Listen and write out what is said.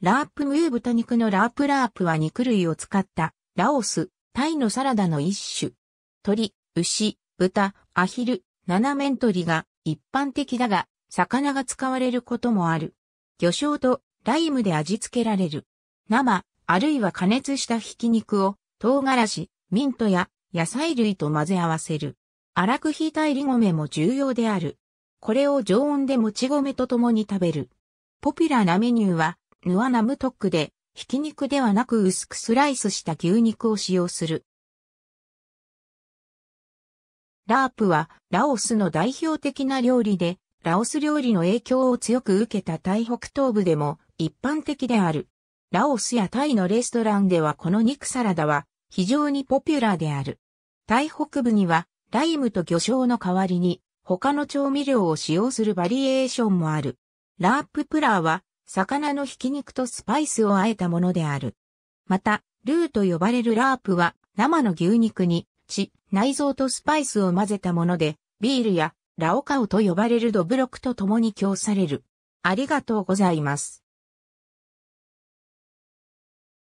ラープムー豚肉のラープラープは肉類を使った、ラオス、タイのサラダの一種。鳥、牛、豚、アヒル、七面鳥が一般的だが、魚が使われることもある。魚醤とライムで味付けられる。生、あるいは加熱したひき肉を唐辛子、ミントや野菜類と混ぜ合わせる。粗くひいたいり米も重要である。これを常温でもち米と共に食べる。ポピュラーなメニューは、ヌアナムトックで、ひき肉ではなく薄くスライスした牛肉を使用する。ラープは、ラオスの代表的な料理で、ラオス料理の影響を強く受けた台北東部でも一般的である。ラオスやタイのレストランではこの肉サラダは非常にポピュラーである。台北部にはライムと魚醤の代わりに他の調味料を使用するバリエーションもある。ラーププラーは魚のひき肉とスパイスを和えたものである。また、ルーと呼ばれるラープは、生の牛肉に、血、内臓とスパイスを混ぜたもので、ビールやラオカオと呼ばれるドブロクと共に供される。ありがとうございます。